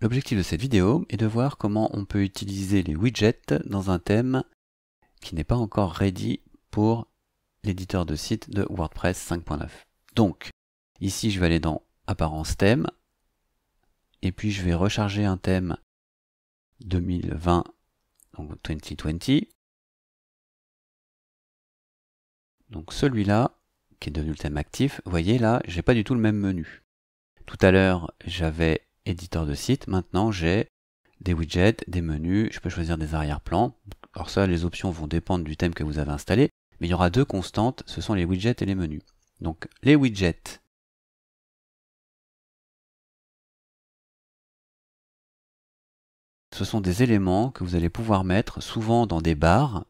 L'objectif de cette vidéo est de voir comment on peut utiliser les widgets dans un thème qui n'est pas encore ready pour l'éditeur de site de WordPress 5.9. Donc, ici je vais aller dans Apparence thème, et puis je vais recharger un thème 2020, donc 2020. Donc celui-là, qui est devenu le thème actif, vous voyez là, j'ai pas du tout le même menu. Tout à l'heure, j'avais éditeur de site, maintenant j'ai des widgets, des menus, je peux choisir des arrière-plans. Alors ça, les options vont dépendre du thème que vous avez installé, mais il y aura deux constantes, ce sont les widgets et les menus. Donc les widgets. Ce sont des éléments que vous allez pouvoir mettre souvent dans des barres,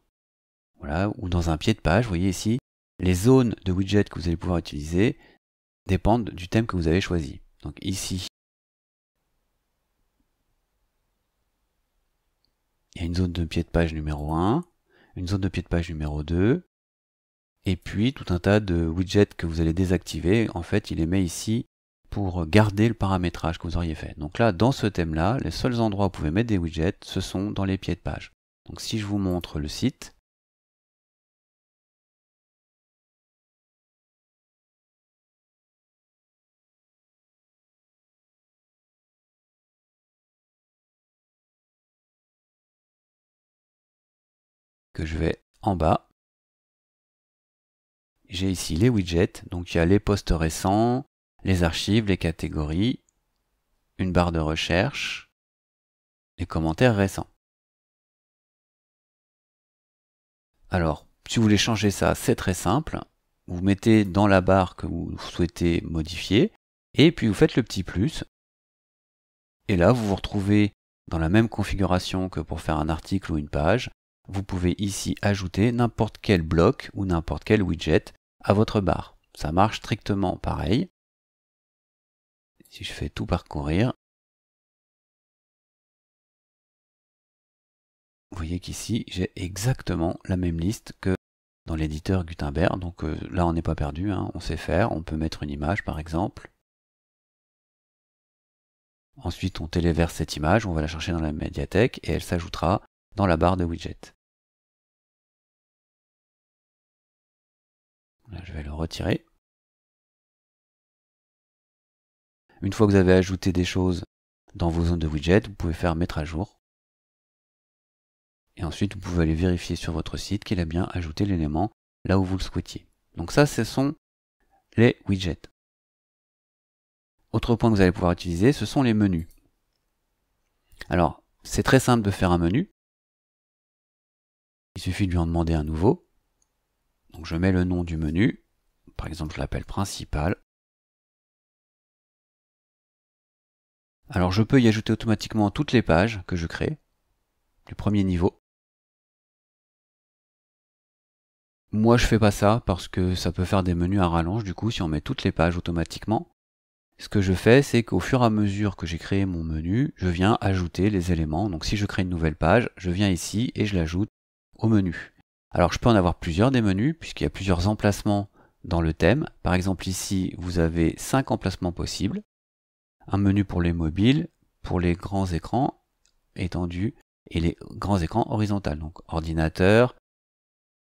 voilà, ou dans un pied de page. Vous voyez ici, les zones de widgets que vous allez pouvoir utiliser dépendent du thème que vous avez choisi. Donc ici, il une zone de pied de page numéro 1, une zone de pied de page numéro 2, et puis tout un tas de widgets que vous allez désactiver. En fait, il les met ici pour garder le paramétrage que vous auriez fait. Donc là, dans ce thème-là, les seuls endroits où vous pouvez mettre des widgets, ce sont dans les pieds de page. Donc si je vous montre le site, que je vais en bas. J'ai ici les widgets, donc il y a les posts récents, les archives, les catégories, une barre de recherche, les commentaires récents. Alors, si vous voulez changer ça, c'est très simple. Vous mettez dans la barre que vous souhaitez modifier, et puis vous faites le petit plus. Et là, vous vous retrouvez dans la même configuration que pour faire un article ou une page, vous pouvez ici ajouter n'importe quel bloc ou n'importe quel widget à votre barre. Ça marche strictement pareil. Si je fais tout parcourir, vous voyez qu'ici j'ai exactement la même liste que dans l'éditeur Gutenberg. Donc euh, là on n'est pas perdu, hein. on sait faire, on peut mettre une image par exemple. Ensuite on téléverse cette image, on va la chercher dans la médiathèque et elle s'ajoutera dans la barre de widgets. Ben, je vais le retirer. Une fois que vous avez ajouté des choses dans vos zones de widget, vous pouvez faire mettre à jour. Et ensuite, vous pouvez aller vérifier sur votre site qu'il a bien ajouté l'élément là où vous le souhaitiez. Donc ça, ce sont les widgets. Autre point que vous allez pouvoir utiliser, ce sont les menus. Alors, c'est très simple de faire un menu. Il suffit de lui en demander un nouveau. Donc je mets le nom du menu, par exemple je l'appelle principal. Alors je peux y ajouter automatiquement toutes les pages que je crée, du premier niveau. Moi je fais pas ça parce que ça peut faire des menus à rallonge du coup si on met toutes les pages automatiquement. Ce que je fais c'est qu'au fur et à mesure que j'ai créé mon menu, je viens ajouter les éléments. Donc si je crée une nouvelle page, je viens ici et je l'ajoute au menu. Alors je peux en avoir plusieurs des menus puisqu'il y a plusieurs emplacements dans le thème. Par exemple ici, vous avez 5 emplacements possibles. Un menu pour les mobiles, pour les grands écrans étendus et les grands écrans horizontaux, donc ordinateur,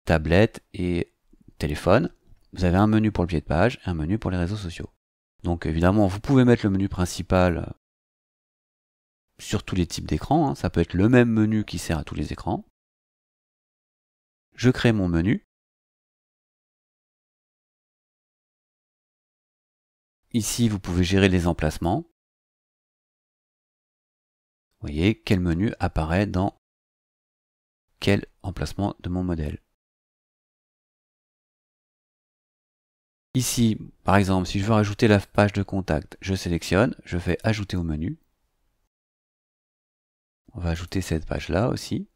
tablette et téléphone. Vous avez un menu pour le pied de page et un menu pour les réseaux sociaux. Donc évidemment, vous pouvez mettre le menu principal sur tous les types d'écrans. Hein. Ça peut être le même menu qui sert à tous les écrans je crée mon menu. Ici, vous pouvez gérer les emplacements. Vous voyez quel menu apparaît dans quel emplacement de mon modèle. Ici, par exemple, si je veux rajouter la page de contact, je sélectionne, je fais ajouter au menu. On va ajouter cette page-là aussi.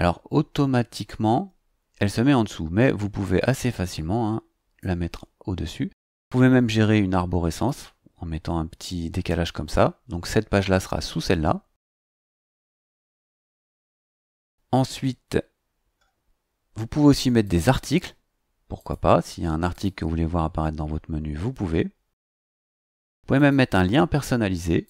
Alors automatiquement, elle se met en dessous, mais vous pouvez assez facilement hein, la mettre au-dessus. Vous pouvez même gérer une arborescence en mettant un petit décalage comme ça. Donc cette page-là sera sous celle-là. Ensuite, vous pouvez aussi mettre des articles. Pourquoi pas, s'il y a un article que vous voulez voir apparaître dans votre menu, vous pouvez. Vous pouvez même mettre un lien personnalisé.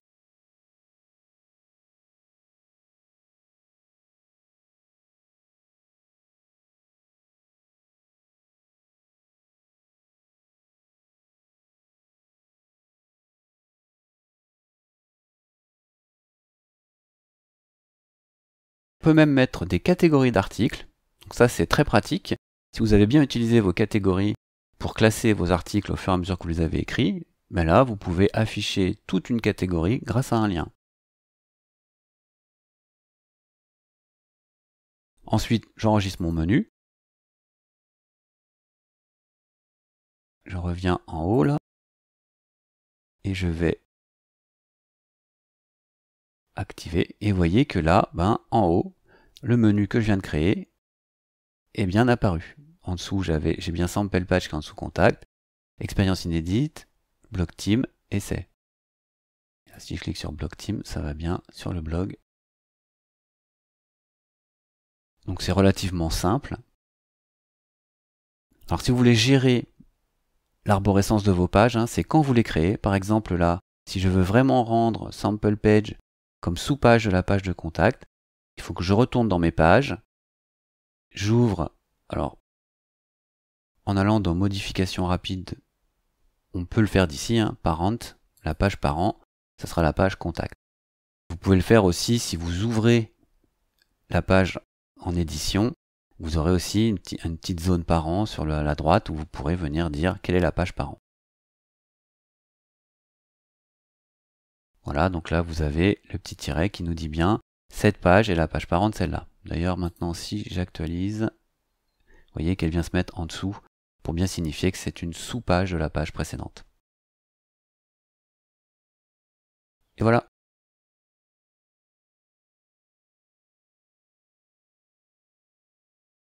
On peut même mettre des catégories d'articles. Donc ça, c'est très pratique. Si vous avez bien utilisé vos catégories pour classer vos articles au fur et à mesure que vous les avez écrits, ben là, vous pouvez afficher toute une catégorie grâce à un lien. Ensuite, j'enregistre mon menu. Je reviens en haut là. Et je vais activer et voyez que là, ben, en haut, le menu que je viens de créer est bien apparu. En dessous, j'avais, j'ai bien Sample Page qui est en dessous Contact, Expérience inédite, Blog Team, Essai. si je clique sur Blog Team, ça va bien sur le blog. Donc c'est relativement simple. Alors si vous voulez gérer l'arborescence de vos pages, hein, c'est quand vous les créez. Par exemple là, si je veux vraiment rendre Sample Page comme sous-page de la page de contact. Il faut que je retourne dans mes pages. J'ouvre. Alors, en allant dans modifications rapides, on peut le faire d'ici, hein, parent, la page parent, ça sera la page contact. Vous pouvez le faire aussi si vous ouvrez la page en édition. Vous aurez aussi une, une petite zone parent sur la droite où vous pourrez venir dire quelle est la page parent. Voilà, donc là vous avez le petit tiret qui nous dit bien cette page est la page parente, celle-là. D'ailleurs maintenant si j'actualise, vous voyez qu'elle vient se mettre en dessous pour bien signifier que c'est une sous-page de la page précédente. Et voilà,